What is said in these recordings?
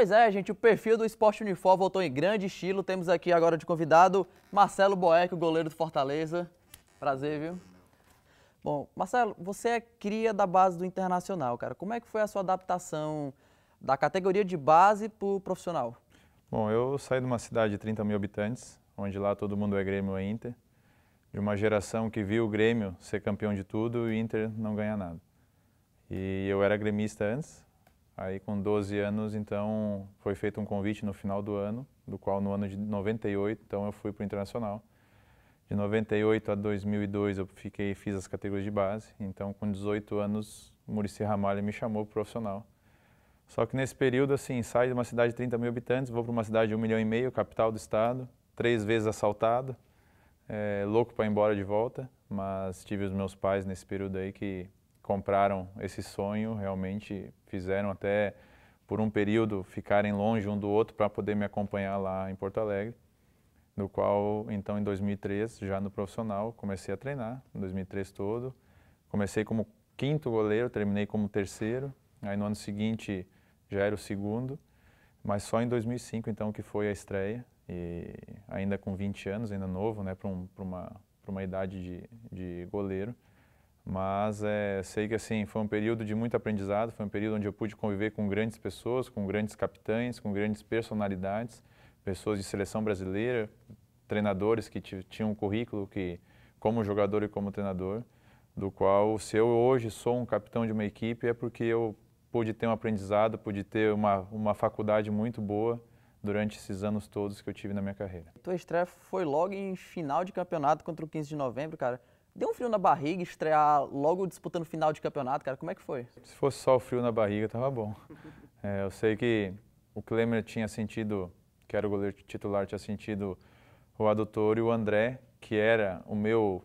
Pois é, gente, o perfil do Esporte Unifor voltou em grande estilo. Temos aqui agora de convidado Marcelo Boeck, o goleiro do Fortaleza. Prazer, viu? Bom, Marcelo, você é cria da base do Internacional, cara. Como é que foi a sua adaptação da categoria de base para o profissional? Bom, eu saí de uma cidade de 30 mil habitantes, onde lá todo mundo é Grêmio ou Inter, de uma geração que viu o Grêmio ser campeão de tudo e o Inter não ganhar nada. E eu era gremista antes, Aí com 12 anos, então, foi feito um convite no final do ano, do qual no ano de 98, então eu fui para o Internacional. De 98 a 2002 eu fiquei, fiz as categorias de base, então com 18 anos Murici Ramalho me chamou profissional. Só que nesse período, assim, sai de uma cidade de 30 mil habitantes, vou para uma cidade de 1 milhão e meio, capital do estado, três vezes assaltado, é, louco para ir embora de volta, mas tive os meus pais nesse período aí que compraram esse sonho, realmente fizeram até por um período ficarem longe um do outro para poder me acompanhar lá em Porto Alegre, no qual então em 2003 já no profissional comecei a treinar, em 2003 todo, comecei como quinto goleiro, terminei como terceiro, aí no ano seguinte já era o segundo, mas só em 2005 então que foi a estreia e ainda com 20 anos, ainda novo, né, para um, uma para uma idade de, de goleiro. Mas é, sei que assim foi um período de muito aprendizado, foi um período onde eu pude conviver com grandes pessoas, com grandes capitães, com grandes personalidades, pessoas de seleção brasileira, treinadores que tinham um currículo que como jogador e como treinador, do qual se eu hoje sou um capitão de uma equipe é porque eu pude ter um aprendizado, pude ter uma, uma faculdade muito boa durante esses anos todos que eu tive na minha carreira. Tua estreia foi logo em final de campeonato contra o 15 de novembro, cara. Deu um frio na barriga estrear logo disputando final de campeonato, cara? Como é que foi? Se fosse só o frio na barriga, tava bom. É, eu sei que o Klemer tinha sentido, que era o goleiro titular, tinha sentido o adutor e o André, que era o meu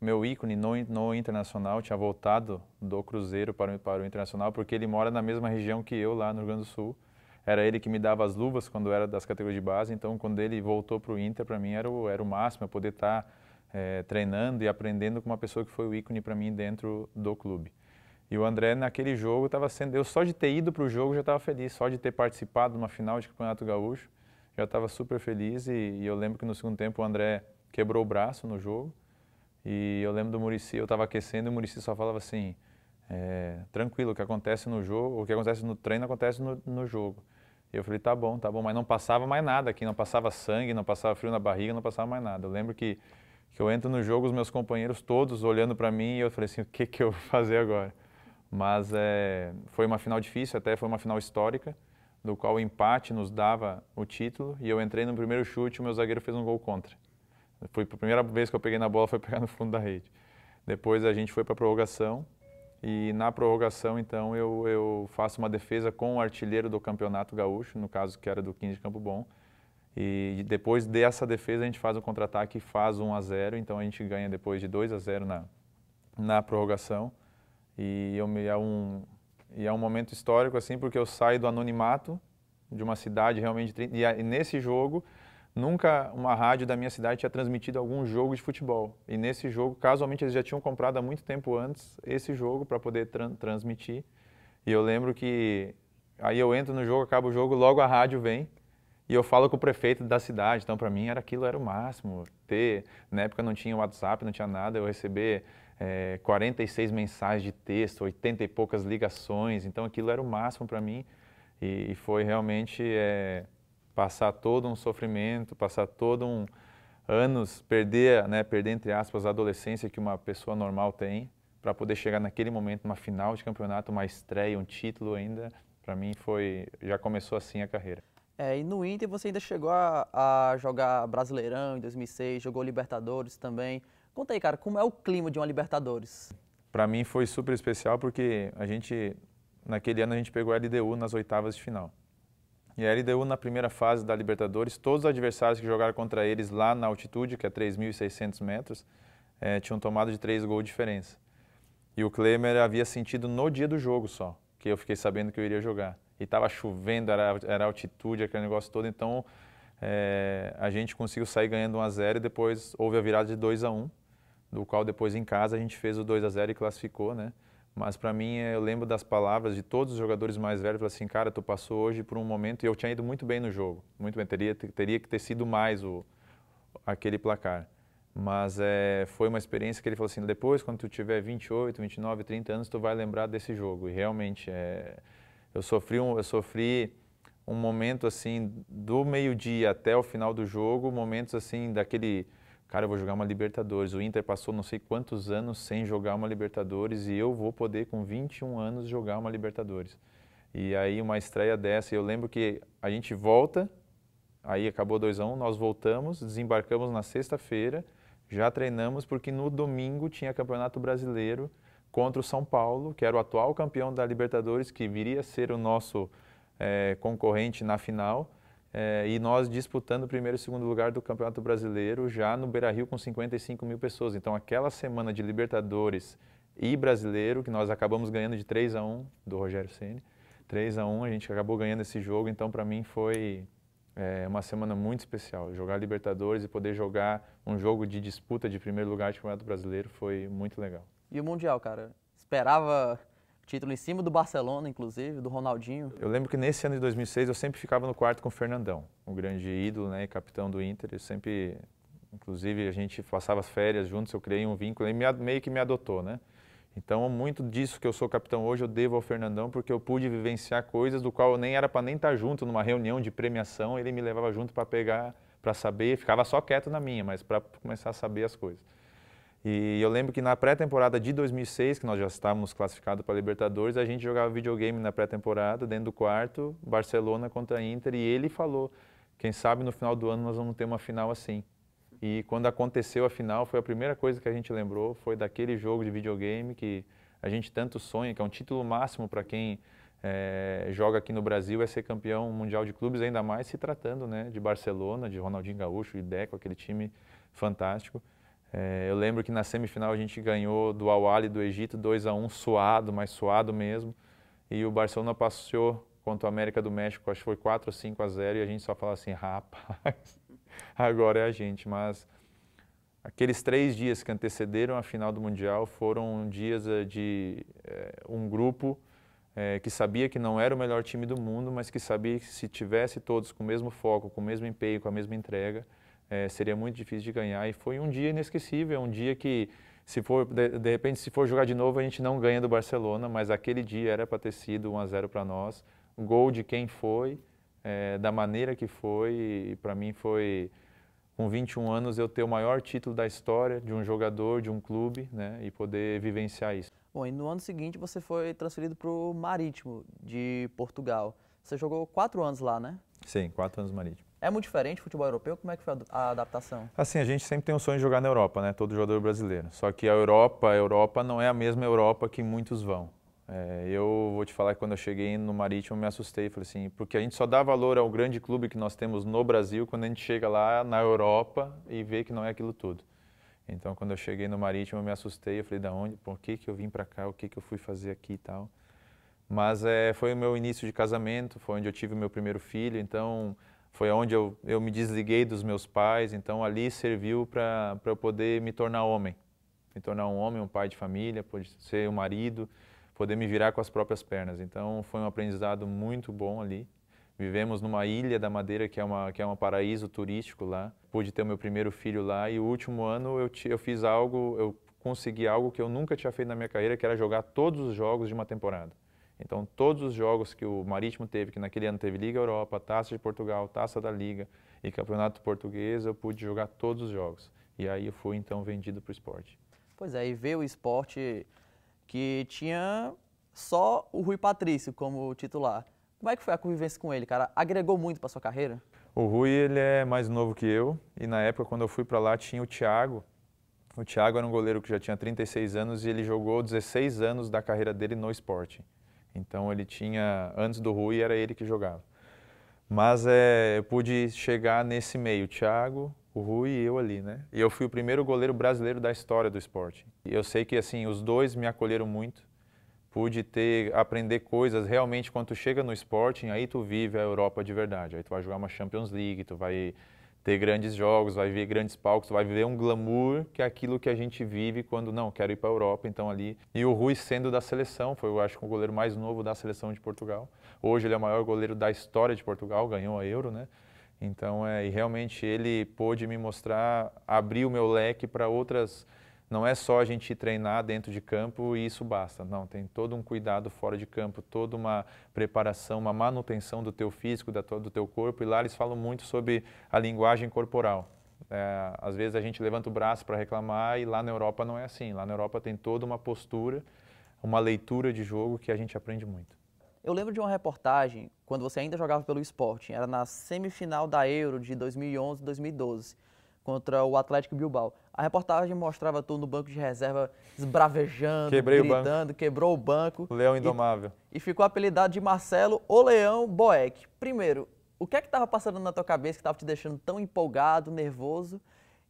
meu ícone no, no Internacional, tinha voltado do Cruzeiro para, para o Internacional, porque ele mora na mesma região que eu, lá no Rio Grande do Sul. Era ele que me dava as luvas quando era das categorias de base, então quando ele voltou para o Inter, para mim era o, era o máximo, eu poder estar... Tá é, treinando e aprendendo com uma pessoa que foi o ícone para mim dentro do clube. E o André, naquele jogo, estava sendo. Eu só de ter ido para o jogo já estava feliz, só de ter participado de uma final de Campeonato Gaúcho, já estava super feliz. E, e, eu lembro que no segundo tempo o André quebrou o braço no jogo. E eu lembro do Murici, eu estava aquecendo e o Murici só falava assim: é, tranquilo, o que acontece no jogo, o que acontece no treino acontece no, no jogo. E eu falei: tá bom, tá bom, mas não passava mais nada aqui, não passava sangue, não passava frio na barriga, não passava mais nada. Eu lembro que que eu entro no jogo, os meus companheiros todos olhando para mim e eu falei assim, o que que eu vou fazer agora? Mas é, foi uma final difícil, até foi uma final histórica, do qual o empate nos dava o título e eu entrei no primeiro chute, o meu zagueiro fez um gol contra. Foi a primeira vez que eu peguei na bola, foi pegar no fundo da rede. Depois a gente foi para a prorrogação e na prorrogação então eu, eu faço uma defesa com o artilheiro do campeonato gaúcho, no caso que era do 15 de Campo Bom, e depois dessa defesa a gente faz o contra-ataque e faz 1 a 0 então a gente ganha depois de 2 a 0 na, na prorrogação. E, eu, me é um, e é um momento histórico, assim, porque eu saio do anonimato de uma cidade realmente... E, e nesse jogo, nunca uma rádio da minha cidade tinha transmitido algum jogo de futebol. E nesse jogo, casualmente, eles já tinham comprado há muito tempo antes esse jogo para poder tran transmitir. E eu lembro que aí eu entro no jogo, acaba o jogo, logo a rádio vem e eu falo com o prefeito da cidade, então para mim era aquilo era o máximo. Ter, na época não tinha WhatsApp, não tinha nada, eu receber é, eh, 46 mensagens de texto, 80 e poucas ligações, então aquilo era o máximo para mim. E, e, foi realmente é, passar todo um sofrimento, passar todo um anos, perder, né, perder entre aspas a adolescência que uma pessoa normal tem, para poder chegar naquele momento, uma final de campeonato, uma estreia, um título ainda, para mim foi já começou assim a carreira. É, e no Inter você ainda chegou a, a, jogar Brasileirão em 2006, jogou Libertadores também. Conta aí, cara, como é o clima de uma Libertadores? Para mim foi super especial porque a gente, naquele ano a gente pegou a LDU nas oitavas de final. E a LDU na primeira fase da Libertadores, todos os adversários que jogaram contra eles lá na altitude, que é 3.600 metros, é, tinham tomado de três gols de diferença. E o Klemer havia sentido no dia do jogo só, que eu fiquei sabendo que eu iria jogar e estava chovendo, era, era altitude, aquele negócio todo. Então é, a gente conseguiu sair ganhando 1 a 0 e depois houve a virada de 2 a 1 do qual depois em casa a gente fez o 2 a 0 e classificou, né? Mas para mim, eu lembro das palavras de todos os jogadores mais velhos, falaram assim, cara, tu passou hoje por um momento e eu tinha ido muito bem no jogo, muito bem, teria, teria que ter sido mais o, aquele placar. Mas é, foi uma experiência que ele falou assim, depois, quando tu tiver 28, 29, 30 anos, tu vai lembrar desse jogo. E realmente, é, eu sofri um, eu sofri um momento assim do meio-dia até o final do jogo, momentos assim daquele cara, eu vou jogar uma Libertadores. O Inter passou não sei quantos anos sem jogar uma Libertadores e eu vou poder com 21 anos jogar uma Libertadores. E aí uma estreia dessa, eu lembro que a gente volta, aí acabou 2 a 1, um, nós voltamos, desembarcamos na sexta-feira, já treinamos porque no domingo tinha Campeonato Brasileiro contra o São Paulo, que era o atual campeão da Libertadores, que viria a ser o nosso é, concorrente na final. É, e nós disputando o primeiro e segundo lugar do Campeonato Brasileiro já no Beira Rio com 55 mil pessoas. Então, aquela semana de Libertadores e Brasileiro, que nós acabamos ganhando de 3 a 1 do Rogério Ceni 3 a 1 a gente acabou ganhando esse jogo. Então, para mim, foi é, uma semana muito especial. Jogar Libertadores e poder jogar um jogo de disputa de primeiro lugar de Campeonato Brasileiro foi muito legal e o Mundial, cara. Esperava título em cima do Barcelona, inclusive, do Ronaldinho. Eu lembro que nesse ano de 2006 eu sempre ficava no quarto com o Fernandão, o grande ídolo, né, capitão do Inter. Eu sempre, inclusive, a gente passava as férias juntos, eu criei um vínculo, ele meio que me adotou, né? Então, muito disso que eu sou capitão hoje eu devo ao Fernandão, porque eu pude vivenciar coisas do qual eu nem era para nem estar tá junto numa reunião de premiação, ele me levava junto para pegar, para saber, ficava só quieto na minha, mas para começar a saber as coisas. E eu lembro que na pré-temporada de 2006, que nós já estávamos classificados para a Libertadores, a gente jogava videogame na pré-temporada, dentro do quarto, Barcelona contra a Inter, e ele falou: quem sabe no final do ano nós vamos ter uma final assim. E quando aconteceu a final, foi a primeira coisa que a gente lembrou, foi daquele jogo de videogame que a gente tanto sonha, que é um título máximo para quem é, joga aqui no Brasil, é ser campeão mundial de clubes, ainda mais se tratando né, de Barcelona, de Ronaldinho Gaúcho, de Deco, aquele time fantástico. É, eu lembro que na semifinal a gente ganhou do Awali do Egito 2 a 1 suado, mas suado mesmo. E o Barcelona passou contra o América do México, acho que foi 4 ou 5 a 0 e a gente só fala assim, rapaz, agora é a gente. Mas aqueles três dias que antecederam a final do Mundial foram dias eh, de é, um grupo é, que sabia que não era o melhor time do mundo, mas que sabia que se tivesse todos com o mesmo foco, com o mesmo empenho, com a mesma entrega, é, seria muito difícil de ganhar. E foi um dia inesquecível, um dia que, se for de, de repente, se for jogar de novo, a gente não ganha do Barcelona, mas aquele dia era para ter sido 1 a 0 para nós. Gol de quem foi, é, da maneira que foi, e para mim foi, com 21 anos, eu ter o maior título da história de um jogador, de um clube, né, e poder vivenciar isso. Bom, e no ano seguinte você foi transferido para o Marítimo de Portugal. Você jogou quatro anos lá, né? Sim, quatro anos no Marítimo. É muito diferente o futebol europeu? Como é que foi a adaptação? Assim, a gente sempre tem o sonho de jogar na Europa, né? Todo jogador brasileiro. Só que a Europa, a Europa não é a mesma Europa que muitos vão. É, eu vou te falar que quando eu cheguei no Marítimo, me assustei. Falei assim, porque a gente só dá valor ao grande clube que nós temos no Brasil quando a gente chega lá na Europa e vê que não é aquilo tudo. Então, quando eu cheguei no Marítimo, eu me assustei. Eu falei, da onde? Por que, que eu vim para cá? O que, que eu fui fazer aqui e tal? Mas é, foi o meu início de casamento, foi onde eu tive o meu primeiro filho. Então, foi onde eu, eu me desliguei dos meus pais, então ali serviu para eu poder me tornar homem. Me tornar um homem, um pai de família, poder ser um marido, poder me virar com as próprias pernas. Então foi um aprendizado muito bom ali. Vivemos numa ilha da Madeira, que é, uma, que é um paraíso turístico lá. Pude ter o meu primeiro filho lá e o último ano eu, eu fiz algo, eu consegui algo que eu nunca tinha feito na minha carreira, que era jogar todos os jogos de uma temporada. Então, todos os jogos que o Marítimo teve, que naquele ano teve Liga Europa, Taça de Portugal, Taça da Liga e Campeonato Português, eu pude jogar todos os jogos. E aí eu fui então vendido para o esporte. Pois é, e ver o esporte que tinha só o Rui Patrício como titular. Como é que foi a convivência com ele, cara? Agregou muito para sua carreira? O Rui, ele é mais novo que eu, e na época quando eu fui para lá tinha o Thiago. O Thiago era um goleiro que já tinha 36 anos e ele jogou 16 anos da carreira dele no esporte. Então ele tinha, antes do Rui era ele que jogava. Mas é, eu pude chegar nesse meio, Thiago, o Rui e eu ali, né? E eu fui o primeiro goleiro brasileiro da história do esporte. E eu sei que assim, os dois me acolheram muito. Pude ter aprender coisas realmente quando tu chega no esporte, aí tu vive a Europa de verdade. Aí tu vai jogar uma Champions League, tu vai ter grandes jogos, vai ver grandes palcos, vai ver um glamour que é aquilo que a gente vive quando não, quero ir para a Europa, então ali. E o Rui sendo da seleção, foi eu acho o goleiro mais novo da seleção de Portugal. Hoje ele é o maior goleiro da história de Portugal, ganhou a Euro, né? Então, é, e realmente ele pôde me mostrar, abrir o meu leque para outras não é só a gente treinar dentro de campo e isso basta. Não, tem todo um cuidado fora de campo, toda uma preparação, uma manutenção do teu físico, da do teu corpo. E lá eles falam muito sobre a linguagem corporal. É, às vezes a gente levanta o braço para reclamar e lá na Europa não é assim. Lá na Europa tem toda uma postura, uma leitura de jogo que a gente aprende muito. Eu lembro de uma reportagem quando você ainda jogava pelo Sporting, era na semifinal da Euro de 2011 2012 contra o Atlético Bilbao. A reportagem mostrava tu no banco de reserva esbravejando, Quebrei gritando, o quebrou o banco. Leão Indomável. E, e, ficou apelidado de Marcelo O Leão Boeck. Primeiro, o que é que estava passando na tua cabeça que estava te deixando tão empolgado, nervoso?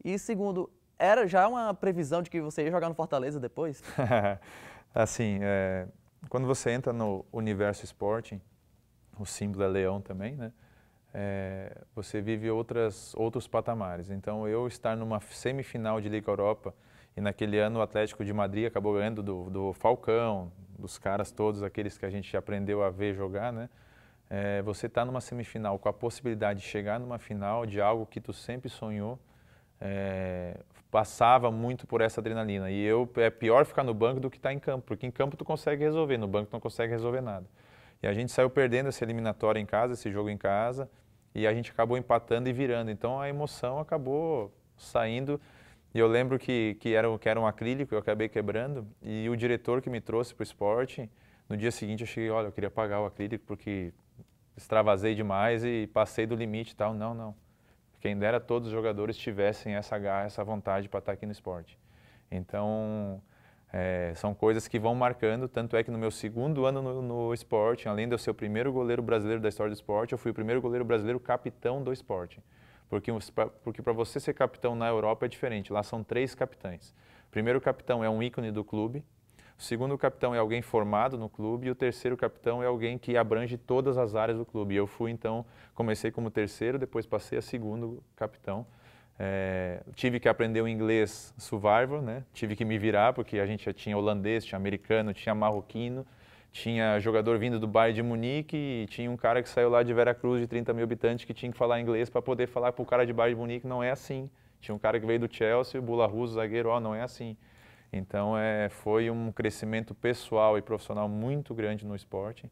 E segundo, era já uma previsão de que você ia jogar no Fortaleza depois? assim, é, quando você entra no universo Esporte, o símbolo é leão também, né? é, você vive outras, outros patamares. Então, eu estar numa semifinal de Liga Europa e naquele ano o Atlético de Madrid acabou ganhando do, do Falcão, dos caras todos, aqueles que a gente aprendeu a ver jogar, né? É, você está numa semifinal com a possibilidade de chegar numa final de algo que tu sempre sonhou, é, passava muito por essa adrenalina. E eu é pior ficar no banco do que estar tá em campo, porque em campo tu consegue resolver, no banco tu não consegue resolver nada. E a gente saiu perdendo essa eliminatória em casa, esse jogo em casa e a gente acabou empatando e virando. Então a emoção acabou saindo. E eu lembro que, que, era, que era um acrílico, eu acabei quebrando. E o diretor que me trouxe para o esporte, no dia seguinte eu cheguei, olha, eu queria pagar o acrílico porque extravasei demais e passei do limite e tal. Não, não. Quem dera todos os jogadores tivessem essa garra, essa vontade para estar aqui no esporte. Então, é, são coisas que vão marcando, tanto é que no meu segundo ano no, no, esporte, além de eu ser o primeiro goleiro brasileiro da história do esporte, eu fui o primeiro goleiro brasileiro capitão do esporte. Porque porque para você ser capitão na Europa é diferente, lá são três capitães. O primeiro capitão é um ícone do clube, o segundo capitão é alguém formado no clube e o terceiro capitão é alguém que abrange todas as áreas do clube. E eu fui então, comecei como terceiro, depois passei a segundo capitão. É, tive que aprender o inglês survival, né? Tive que me virar porque a gente já tinha holandês, tinha americano, tinha marroquino, tinha jogador vindo do bairro de Munique e tinha um cara que saiu lá de Veracruz de 30 mil habitantes que tinha que falar inglês para poder falar para o cara de bairro de Munique não é assim. Tinha um cara que veio do Chelsea, o Bula Russo, zagueiro, ó, oh, não é assim. Então é, foi um crescimento pessoal e profissional muito grande no esporte,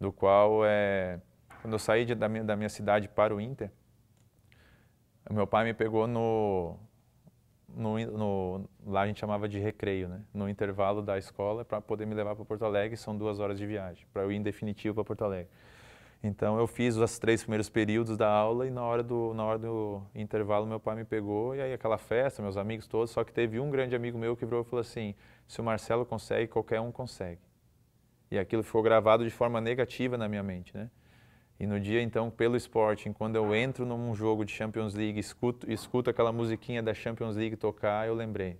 do qual é, quando eu saí de, da, minha, da minha cidade para o Inter, meu pai me pegou no, no, no, lá a gente chamava de recreio, né? No intervalo da escola para poder me levar para Porto Alegre, são duas horas de viagem, para eu ir em definitivo para Porto Alegre. Então eu fiz os três primeiros períodos da aula e na hora do na hora do intervalo meu pai me pegou e aí aquela festa, meus amigos todos, só que teve um grande amigo meu que virou e falou assim: "Se o Marcelo consegue, qualquer um consegue". E aquilo ficou gravado de forma negativa na minha mente, né? E no dia, então, pelo esporte, quando eu entro num jogo de Champions League, escuto, escuto aquela musiquinha da Champions League tocar, eu lembrei.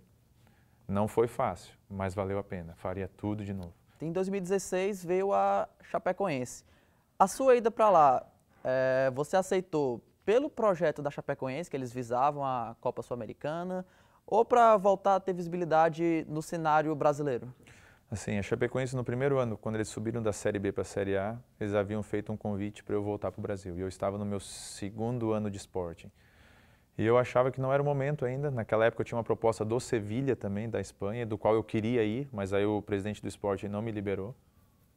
Não foi fácil, mas valeu a pena. Faria tudo de novo. Em 2016 veio a Chapecoense. A sua ida para lá, é, você aceitou pelo projeto da Chapecoense, que eles visavam a Copa Sul-Americana, ou para voltar a ter visibilidade no cenário brasileiro? Assim, a Chapecoense no primeiro ano, quando eles subiram da Série B para a Série A, eles haviam feito um convite para eu voltar para o Brasil. E eu estava no meu segundo ano de esporte. E eu achava que não era o momento ainda. Naquela época eu tinha uma proposta do Sevilha também, da Espanha, do qual eu queria ir, mas aí o presidente do esporte não me liberou.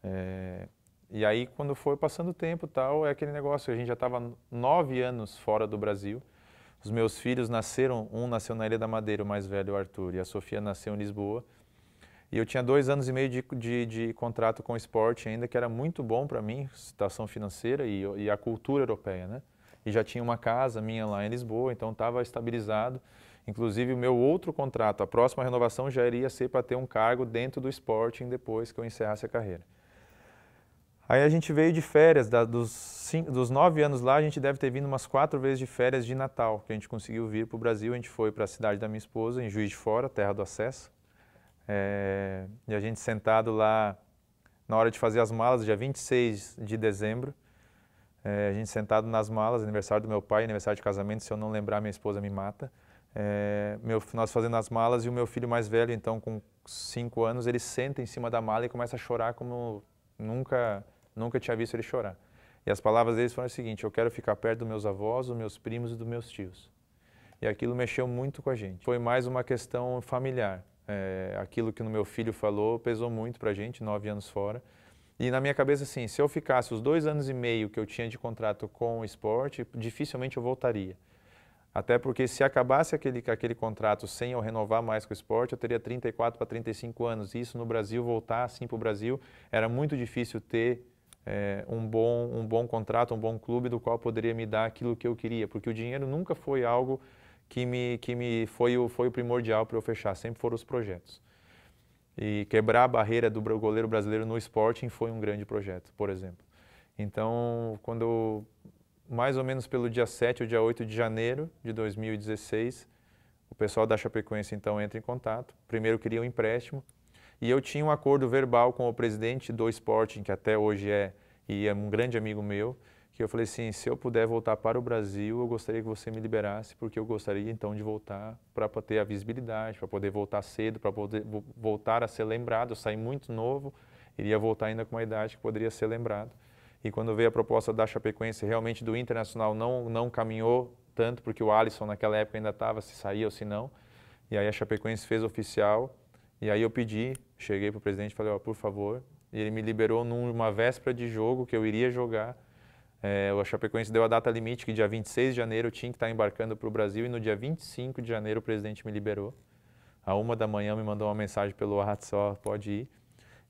É... E aí, quando foi passando o tempo tal, é aquele negócio. A gente já estava nove anos fora do Brasil. Os meus filhos nasceram, um nasceu na Ilha da Madeira, o mais velho, o Arthur, e a Sofia nasceu em Lisboa. E eu tinha dois anos e meio de, de, de contrato com o esporte ainda, que era muito bom para mim, situação financeira e, e, a cultura europeia, né? E já tinha uma casa minha lá em Lisboa, então estava estabilizado. Inclusive, o meu outro contrato, a próxima renovação já iria ser para ter um cargo dentro do Sporting depois que eu encerrasse a carreira. Aí a gente veio de férias, da, dos, cinco, dos nove anos lá, a gente deve ter vindo umas quatro vezes de férias de Natal, que a gente conseguiu vir para o Brasil. A gente foi para a cidade da minha esposa, em Juiz de Fora, terra do acesso é, e a gente sentado lá na hora de fazer as malas, dia 26 de dezembro, é, a gente sentado nas malas, aniversário do meu pai, aniversário de casamento, se eu não lembrar, minha esposa me mata. É, meu, nós fazendo as malas e o meu filho mais velho, então com 5 anos, ele senta em cima da mala e começa a chorar como nunca, nunca tinha visto ele chorar. E as palavras deles foram as seguintes: eu quero ficar perto dos meus avós, dos meus primos e dos meus tios. E aquilo mexeu muito com a gente. Foi mais uma questão familiar. É, aquilo que no meu filho falou pesou muito para a gente, nove anos fora. E na minha cabeça, assim, se eu ficasse os dois anos e meio que eu tinha de contrato com o esporte, dificilmente eu voltaria. Até porque se acabasse aquele, aquele contrato sem eu renovar mais com o esporte, eu teria 34 para 35 anos. E isso no Brasil, voltar assim para o Brasil, era muito difícil ter é, um, bom, um bom contrato, um bom clube do qual poderia me dar aquilo que eu queria. Porque o dinheiro nunca foi algo que me, que me foi, o, foi o primordial para eu fechar, sempre foram os projetos. E quebrar a barreira do goleiro brasileiro no Sporting foi um grande projeto, por exemplo. Então, quando mais ou menos pelo dia 7 ou dia 8 de janeiro de 2016, o pessoal da Chapecoense então entra em contato. Primeiro queria um empréstimo e eu tinha um acordo verbal com o presidente do Sporting, que até hoje é e é um grande amigo meu, que eu falei assim, se eu puder voltar para o Brasil, eu gostaria que você me liberasse, porque eu gostaria então de voltar para ter a visibilidade, para poder voltar cedo, para poder voltar a ser lembrado. Eu saí muito novo, iria voltar ainda com uma idade que poderia ser lembrado. E quando veio a proposta da Chapecoense, realmente do Internacional não não caminhou tanto, porque o Alisson naquela época ainda estava, se saía ou se não. E aí a Chapecoense fez oficial, e aí eu pedi, cheguei para o presidente e falei, ó, oh, por favor. E ele me liberou numa véspera de jogo que eu iria jogar, é, o Chapecoense deu a data limite que dia 26 de janeiro tinha que estar tá embarcando para o Brasil e no dia 25 de janeiro o presidente me liberou. A uma da manhã me mandou uma mensagem pelo WhatsApp, pode ir.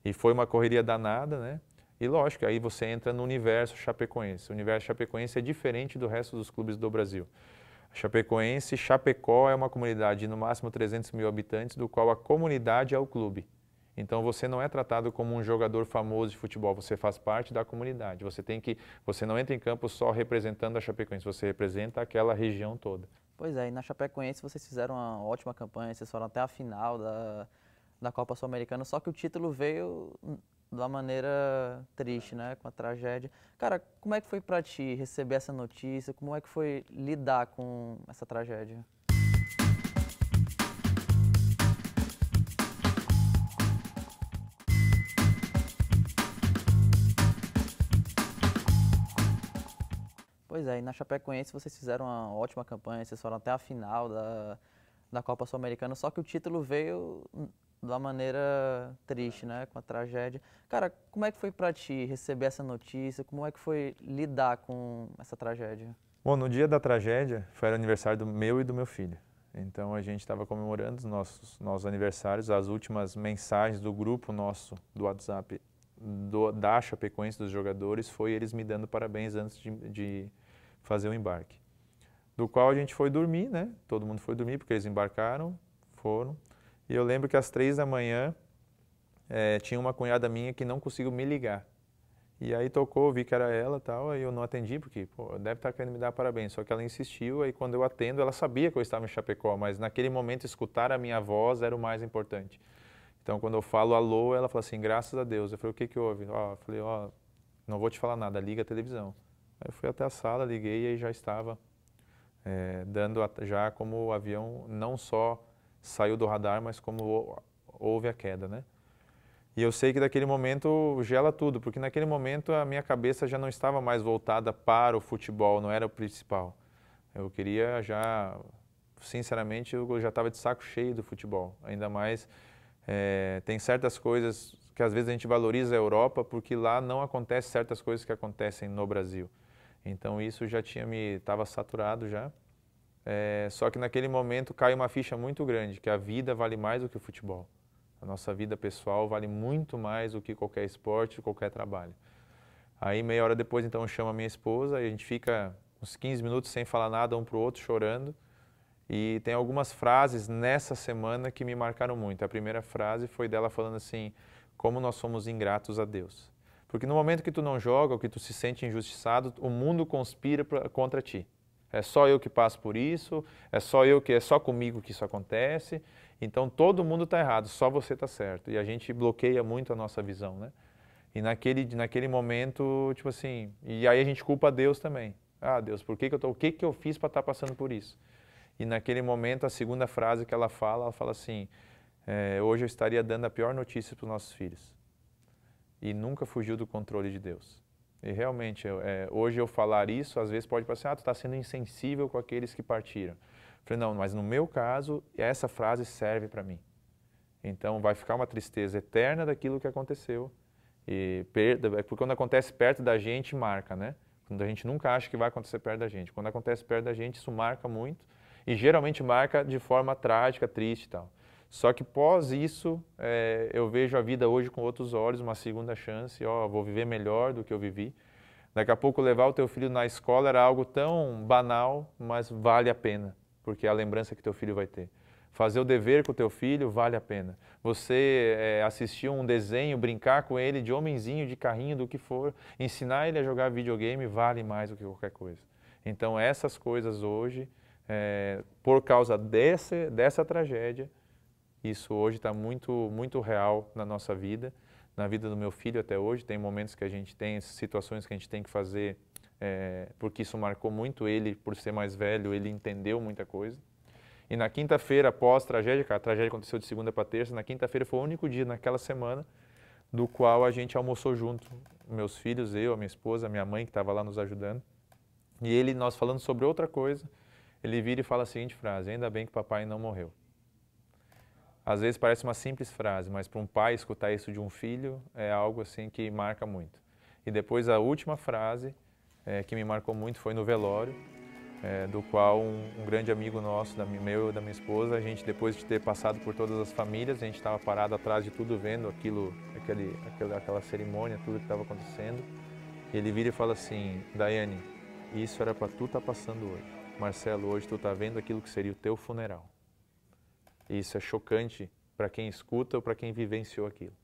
E foi uma correria danada, né? E lógico, aí você entra no universo Chapecoense. O universo Chapecoense é diferente do resto dos clubes do Brasil. A Chapecoense, Chapecó é uma comunidade de no máximo 300 mil habitantes, do qual a comunidade é o clube. Então você não é tratado como um jogador famoso de futebol, você faz parte da comunidade. Você tem que, você não entra em campo só representando a Chapecoense, você representa aquela região toda. Pois é, e na Chapecoense vocês fizeram uma ótima campanha, vocês foram até a final da, da Copa Sul-Americana, só que o título veio da maneira triste, né, com a tragédia. Cara, como é que foi para ti receber essa notícia? Como é que foi lidar com essa tragédia? Pois é, e na Chapecoense vocês fizeram uma ótima campanha, vocês foram até a final da, da Copa Sul-Americana, só que o título veio da maneira triste, né, com a tragédia. Cara, como é que foi para ti receber essa notícia? Como é que foi lidar com essa tragédia? Bom, no dia da tragédia foi o aniversário do meu e do meu filho. Então a gente estava comemorando os nossos, nossos aniversários, as últimas mensagens do grupo nosso do WhatsApp do, da Chapecoense dos jogadores foi eles me dando parabéns antes de, de fazer o embarque. Do qual a gente foi dormir, né? Todo mundo foi dormir porque eles embarcaram, foram. E eu lembro que às três da manhã é, tinha uma cunhada minha que não conseguiu me ligar. E aí tocou, vi que era ela tal, aí eu não atendi, porque pô, deve estar querendo me dar parabéns. Só que ela insistiu, aí quando eu atendo, ela sabia que eu estava em Chapecó, mas naquele momento escutar a minha voz era o mais importante. Então, quando eu falo alô, ela fala assim, graças a Deus. Eu falei, o que que houve? Ó, eu falei, ó, não vou te falar nada, liga a televisão. Aí eu fui até a sala, liguei e aí já estava é, dando, a, já como o avião não só saiu do radar, mas como houve a queda, né? E eu sei que daquele momento gela tudo, porque naquele momento a minha cabeça já não estava mais voltada para o futebol, não era o principal. Eu queria já, sinceramente, eu já estava de saco cheio do futebol, ainda mais é, tem certas coisas que às vezes a gente valoriza a Europa porque lá não acontece certas coisas que acontecem no Brasil. Então isso já tinha me estava saturado já. É, só que naquele momento cai uma ficha muito grande que a vida vale mais do que o futebol. A nossa vida pessoal vale muito mais do que qualquer esporte, qualquer trabalho. Aí meia hora depois então eu chamo a minha esposa e a gente fica uns 15 minutos sem falar nada um para o outro chorando. E tem algumas frases nessa semana que me marcaram muito. A primeira frase foi dela falando assim: como nós somos ingratos a Deus. Porque no momento que tu não joga, ou que tu se sente injustiçado, o mundo conspira pra, contra ti. É só eu que passo por isso, é só eu que é só comigo que isso acontece. Então todo mundo está errado, só você está certo. E a gente bloqueia muito a nossa visão, né? E naquele, naquele momento, tipo assim, e aí a gente culpa Deus também. Ah, Deus, por que, que eu tô, o que que eu fiz para estar tá passando por isso? E naquele momento, a segunda frase que ela fala, ela fala assim: é, Hoje eu estaria dando a pior notícia para os nossos filhos. E nunca fugiu do controle de Deus. E realmente, é, hoje eu falar isso, às vezes pode parecer, ah, tu está sendo insensível com aqueles que partiram. Eu falei, não, mas no meu caso, essa frase serve para mim. Então vai ficar uma tristeza eterna daquilo que aconteceu. E perda, é porque quando acontece perto da gente, marca, né? Quando a gente nunca acha que vai acontecer perto da gente. Quando acontece perto da gente, isso marca muito. E geralmente marca de forma trágica, triste e tal. Só que pós isso, é, eu vejo a vida hoje com outros olhos, uma segunda chance, ó, vou viver melhor do que eu vivi. Daqui a pouco levar o teu filho na escola era algo tão banal, mas vale a pena, porque é a lembrança que teu filho vai ter. Fazer o dever com o teu filho vale a pena. Você é, assistir um desenho, brincar com ele de homenzinho, de carrinho, do que for, ensinar ele a jogar videogame vale mais do que qualquer coisa. Então essas coisas hoje é, por causa desse, dessa tragédia, isso hoje está muito, muito real na nossa vida, na vida do meu filho até hoje. Tem momentos que a gente tem, situações que a gente tem que fazer, é, porque isso marcou muito ele, por ser mais velho, ele entendeu muita coisa. E na quinta-feira, após a tragédia, a tragédia aconteceu de segunda para terça, na quinta-feira foi o único dia naquela semana do qual a gente almoçou junto. Meus filhos, eu, a minha esposa, a minha mãe que estava lá nos ajudando. E ele, nós falando sobre outra coisa, ele vira e fala a seguinte frase: Ainda bem que papai não morreu. Às vezes parece uma simples frase, mas para um pai escutar isso de um filho é algo assim que marca muito. E depois a última frase é, que me marcou muito foi no velório, é, do qual um, um, grande amigo nosso, da, meu da minha esposa, a gente depois de ter passado por todas as famílias, a gente estava parado atrás de tudo vendo aquilo, aquele, aquela, aquela cerimônia, tudo que estava acontecendo. E ele vira e fala assim, Daiane, isso era para tu estar tá passando hoje. Marcelo, hoje tu está vendo aquilo que seria o teu funeral. E isso é chocante para quem escuta ou para quem vivenciou aquilo.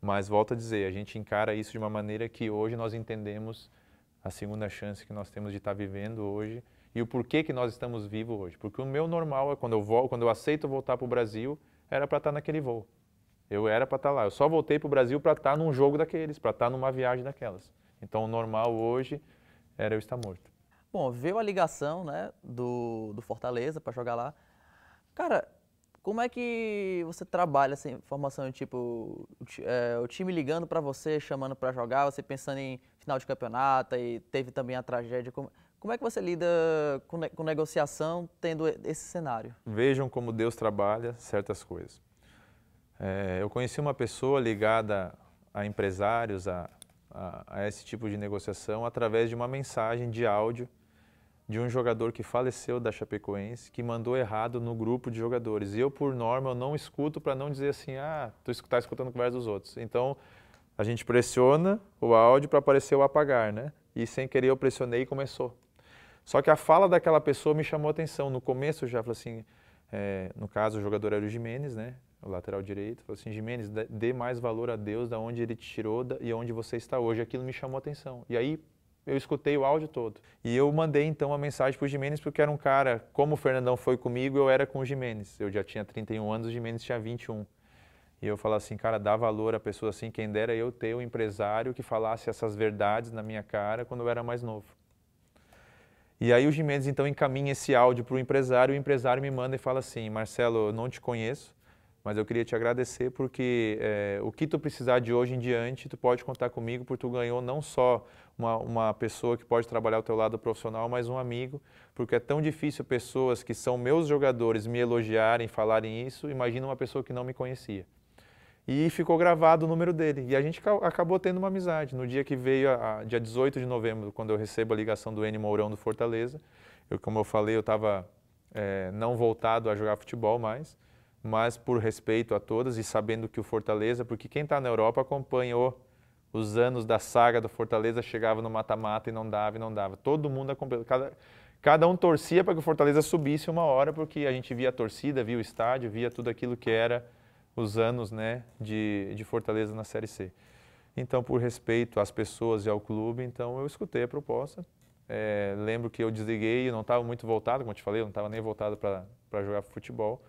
Mas volto a dizer, a gente encara isso de uma maneira que hoje nós entendemos a segunda chance que nós temos de estar tá vivendo hoje e o porquê que nós estamos vivos hoje. Porque o meu normal é quando eu volto, quando eu aceito voltar para o Brasil, era para estar tá naquele voo. Eu era para estar tá lá. Eu só voltei para o Brasil para estar num jogo daqueles, para estar numa viagem daquelas. Então o normal hoje era eu estar morto. Bom, veio a ligação né, do, do Fortaleza para jogar lá. Cara, como é que você trabalha essa assim, informação? Tipo, é, o time ligando para você, chamando para jogar, você pensando em final de campeonato e teve também a tragédia. Como, como é que você lida com, com negociação tendo esse cenário? Vejam como Deus trabalha certas coisas. É, eu conheci uma pessoa ligada a empresários, a, a, a esse tipo de negociação, através de uma mensagem de áudio de um jogador que faleceu da Chapecoense, que mandou errado no grupo de jogadores. E eu, por norma, eu não escuto para não dizer assim, ah, tu está escutando conversa dos outros. Então, a gente pressiona o áudio para aparecer o apagar, né? E sem querer eu pressionei e começou. Só que a fala daquela pessoa me chamou a atenção. No começo eu já falei assim, é, no caso o jogador era o Jimenez, né? O lateral direito. Falei assim, Jimenez, dê mais valor a Deus da onde ele te tirou e onde você está hoje. Aquilo me chamou a atenção. E aí, eu escutei o áudio todo. E eu mandei então uma mensagem para o Jimenez, porque era um cara, como o Fernandão foi comigo, eu era com o Jimenez. Eu já tinha 31 anos, o Jimenez tinha 21. E eu falo assim, cara, dá valor a pessoa assim, quem dera eu ter um empresário que falasse essas verdades na minha cara quando eu era mais novo. E aí o Jimenez então encaminha esse áudio para o empresário, o empresário me manda e fala assim, Marcelo, eu não te conheço, mas eu queria te agradecer porque é, o que tu precisar de hoje em diante, tu pode contar comigo, porque tu ganhou não só uma, uma pessoa que pode trabalhar ao teu lado profissional, mas um amigo, porque é tão difícil pessoas que são meus jogadores me elogiarem, falarem isso, imagina uma pessoa que não me conhecia. E ficou gravado o número dele. E a gente acabou tendo uma amizade. No dia que veio, a, a, dia 18 de novembro, quando eu recebo a ligação do N Mourão do Fortaleza, eu, como eu falei, eu estava é, não voltado a jogar futebol mais, mas por respeito a todas e sabendo que o Fortaleza, porque quem está na Europa acompanhou os anos da saga do Fortaleza chegava no mata-mata e não dava e não dava. Todo mundo cada, cada um torcia para que o Fortaleza subisse uma hora, porque a gente via a torcida, via o estádio, via tudo aquilo que era os anos né, de, de Fortaleza na Série C. Então, por respeito às pessoas e ao clube, então eu escutei a proposta. É, lembro que eu desliguei, eu não estava muito voltado, como eu te falei, eu não estava nem voltado para jogar futebol.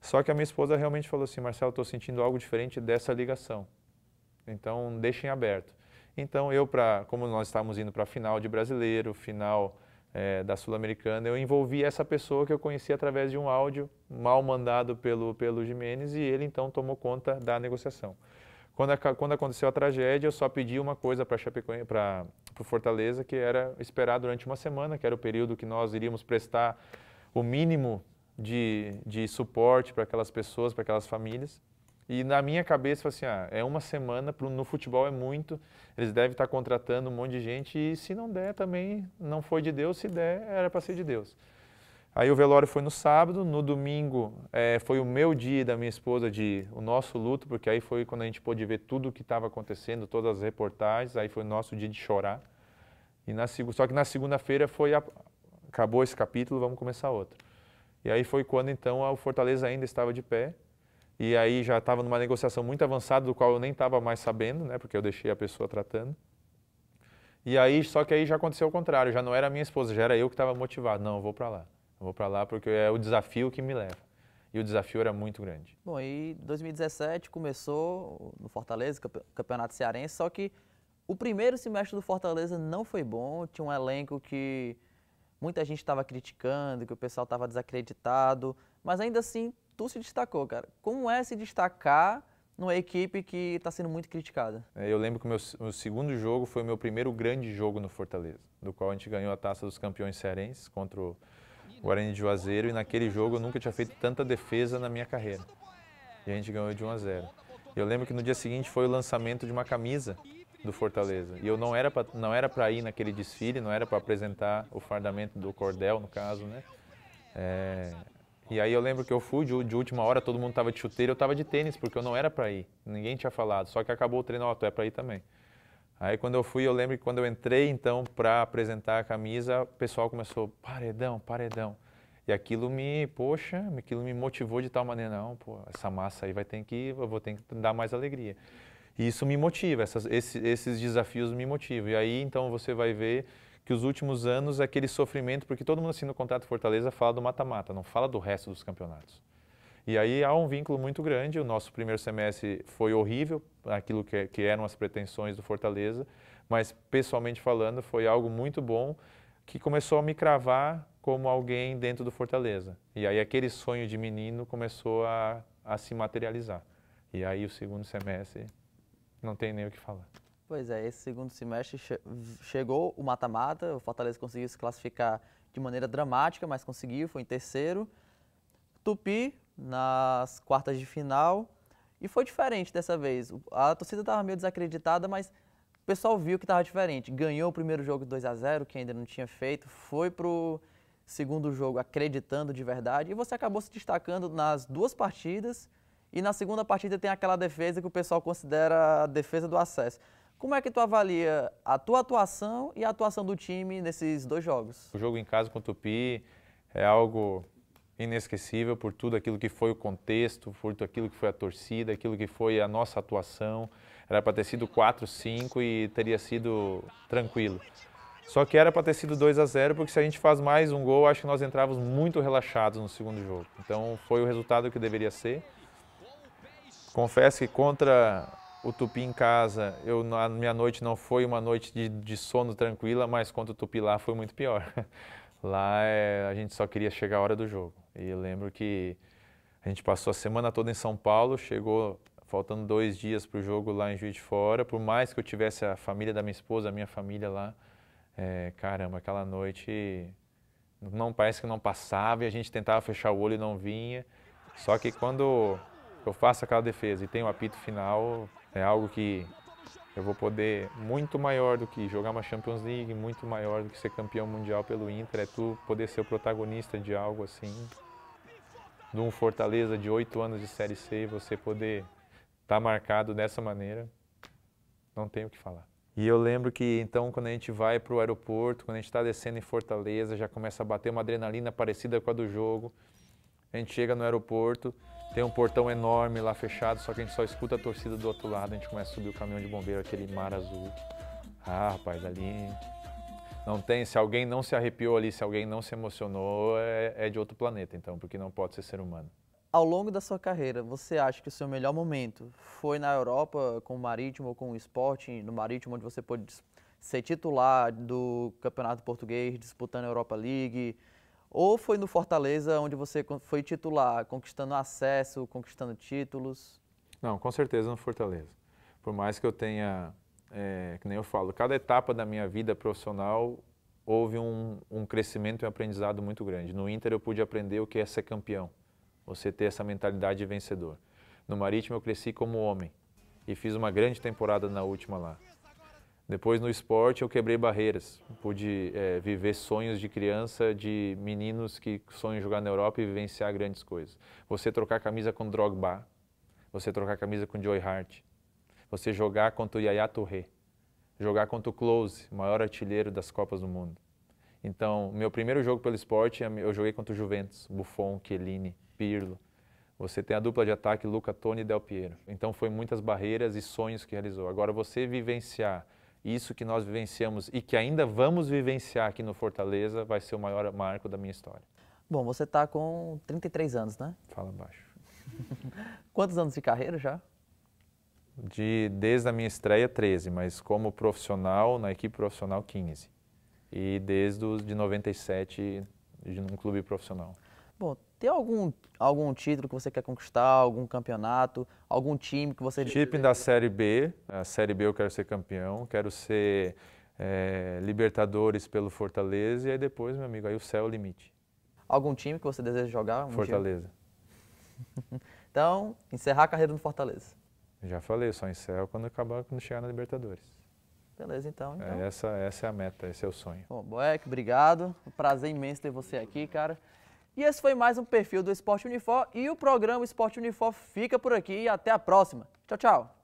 Só que a minha esposa realmente falou assim, Marcelo, estou sentindo algo diferente dessa ligação. Então, deixem aberto. Então, eu, pra, como nós estávamos indo para a final de brasileiro, final é, da Sul-Americana, eu envolvi essa pessoa que eu conheci através de um áudio mal mandado pelo, pelo Jimenez e ele então tomou conta da negociação. Quando, a, quando aconteceu a tragédia, eu só pedi uma coisa para o Fortaleza, que era esperar durante uma semana, que era o período que nós iríamos prestar o mínimo de, de suporte para aquelas pessoas, para aquelas famílias. E na minha cabeça, assim, ah, é uma semana, no futebol é muito, eles devem estar tá contratando um monte de gente e se não der também, não foi de Deus, se der, era para ser de Deus. Aí o velório foi no sábado, no domingo é, foi o meu dia e da minha esposa de o nosso luto, porque aí foi quando a gente pôde ver tudo o que estava acontecendo, todas as reportagens, aí foi o nosso dia de chorar. E na, só que na segunda-feira foi a, acabou esse capítulo, vamos começar outro. E aí foi quando então o Fortaleza ainda estava de pé, e aí já estava numa negociação muito avançada, do qual eu nem estava mais sabendo, né? Porque eu deixei a pessoa tratando. E aí, só que aí já aconteceu o contrário, já não era minha esposa, já era eu que estava motivado. Não, eu vou para lá. Eu vou para lá porque é o desafio que me leva. E o desafio era muito grande. Bom, e 2017 começou no Fortaleza, Campeonato Cearense, só que o primeiro semestre do Fortaleza não foi bom, tinha um elenco que muita gente estava criticando, que o pessoal estava desacreditado, mas ainda assim tu se destacou, cara. Como é se destacar numa equipe que está sendo muito criticada? É, eu lembro que o meu, segundo jogo foi o meu primeiro grande jogo no Fortaleza, do qual a gente ganhou a taça dos campeões cearenses contra o Guarani de Juazeiro, e naquele jogo eu nunca tinha feito tanta defesa na minha carreira. E a gente ganhou de 1 a 0. Eu lembro que no dia seguinte foi o lançamento de uma camisa do Fortaleza. E eu não era pra, não era para ir naquele desfile, não era para apresentar o fardamento do cordel, no caso, né? É, e aí eu lembro que eu fui de, de última hora, todo mundo tava de chuteiro, eu tava de tênis, porque eu não era para ir. Ninguém tinha falado. Só que acabou o treino, ó, tu é para ir também. Aí quando eu fui, eu lembro que quando eu entrei então para apresentar a camisa, o pessoal começou paredão, paredão. E aquilo me, poxa, aquilo me motivou de tal maneira, não, pô, essa massa aí vai ter que, eu vou ter que dar mais alegria. E isso me motiva, essas, esses, esses desafios me motivam. E aí então você vai ver que os últimos anos, é aquele sofrimento, porque todo mundo assina o contrato Fortaleza fala do mata-mata, não fala do resto dos campeonatos. E aí há um vínculo muito grande. O nosso primeiro semestre foi horrível, aquilo que, é, que eram as pretensões do Fortaleza, mas pessoalmente falando, foi algo muito bom que começou a me cravar como alguém dentro do Fortaleza. E aí aquele sonho de menino começou a, a se materializar. E aí o segundo semestre não tem nem o que falar. Pois é, esse segundo semestre che chegou o mata-mata, o Fortaleza conseguiu se classificar de maneira dramática, mas conseguiu, foi em terceiro. Tupi nas quartas de final e foi diferente dessa vez. A torcida estava meio desacreditada, mas o pessoal viu que estava diferente. Ganhou o primeiro jogo 2 a 0 que ainda não tinha feito, foi pro segundo jogo acreditando de verdade e você acabou se destacando nas duas partidas. E na segunda partida tem aquela defesa que o pessoal considera a defesa do acesso. Como é que tu avalia a tua atuação e a atuação do time nesses dois jogos? O jogo em casa com o Tupi é algo inesquecível por tudo aquilo que foi o contexto, por tudo aquilo que foi a torcida, aquilo que foi a nossa atuação. Era para ter sido 4, 5 e teria sido tranquilo. Só que era para ter sido 2 a 0 porque se a gente faz mais um gol, acho que nós entrávamos muito relaxados no segundo jogo. Então foi o resultado que deveria ser. Confesso que contra o Tupi em casa, eu, a minha noite não foi uma noite de, de sono tranquila, mas quando o Tupi lá foi muito pior. Lá é, a gente só queria chegar a hora do jogo. E eu lembro que a gente passou a semana toda em São Paulo, chegou faltando dois dias para o jogo lá em Juiz de Fora. Por mais que eu tivesse a família da minha esposa, a minha família lá, é, caramba, aquela noite não parece que não passava e a gente tentava fechar o olho e não vinha. Só que quando eu faço aquela defesa e tem o apito final, é algo que eu vou poder muito maior do que jogar uma Champions League, muito maior do que ser campeão mundial pelo Inter, é tu poder ser o protagonista de algo assim, de um Fortaleza de oito anos de Série C, você poder estar tá marcado dessa maneira, não tenho o que falar. E eu lembro que então quando a gente vai para o aeroporto, quando a gente está descendo em Fortaleza, já começa a bater uma adrenalina parecida com a do jogo. A gente chega no aeroporto, tem um portão enorme lá fechado, só que a gente só escuta a torcida do outro lado, a gente começa a subir o caminhão de bombeiro, aquele mar azul. Ah, rapaz, ali não tem, se alguém não se arrepiou ali, se alguém não se emocionou, é, é de outro planeta, então, porque não pode ser ser humano. Ao longo da sua carreira, você acha que o seu melhor momento foi na Europa com o Marítimo ou com o Sporting, no Marítimo onde você pôde ser titular do Campeonato Português, disputando a Europa League, ou foi no Fortaleza, onde você foi titular, conquistando acesso, conquistando títulos? Não, com certeza no Fortaleza. Por mais que eu tenha, é, que nem eu falo, cada etapa da minha vida profissional houve um, um crescimento e um aprendizado muito grande. No Inter eu pude aprender o que é ser campeão, você ter essa mentalidade de vencedor. No Marítimo eu cresci como homem e fiz uma grande temporada na última lá. Depois, no esporte, eu quebrei barreiras. Pude é, viver sonhos de criança, de meninos que sonham jogar na Europa e vivenciar grandes coisas. Você trocar camisa com Drogba, você trocar camisa com Joy Hart, você jogar contra o Yaya Touré, jogar contra o Close, maior artilheiro das Copas do Mundo. Então, meu primeiro jogo pelo esporte, é eu joguei contra o Juventus, Buffon, Chiellini, Pirlo. Você tem a dupla de ataque Luca, Toni e Del Piero. Então, foi muitas barreiras e sonhos que realizou. Agora, você vivenciar isso que nós vivenciamos e que ainda vamos vivenciar aqui no Fortaleza vai ser o maior marco da minha história. Bom, você está com 33 anos, né? Fala baixo. Quantos anos de carreira já? De, desde a minha estreia, 13, mas como profissional, na equipe profissional, 15. E desde os de 97, de um clube profissional. Bom, tem algum, algum título que você quer conquistar, algum campeonato, algum time que você... time da Série B, a Série B eu quero ser campeão, quero ser é, Libertadores pelo Fortaleza e aí depois, meu amigo, aí o céu é o limite. Algum time que você deseja jogar? Um Fortaleza. então, encerrar a carreira no Fortaleza. Já falei, só encerro quando acabar, quando chegar na Libertadores. Beleza, então. então. É, essa, essa é a meta, esse é o sonho. Bom, Boeck, obrigado. prazer imenso ter você aqui, cara. E esse foi mais um perfil do Esporte Unifor e o programa Esporte Unifor fica por aqui e até a próxima. Tchau, tchau.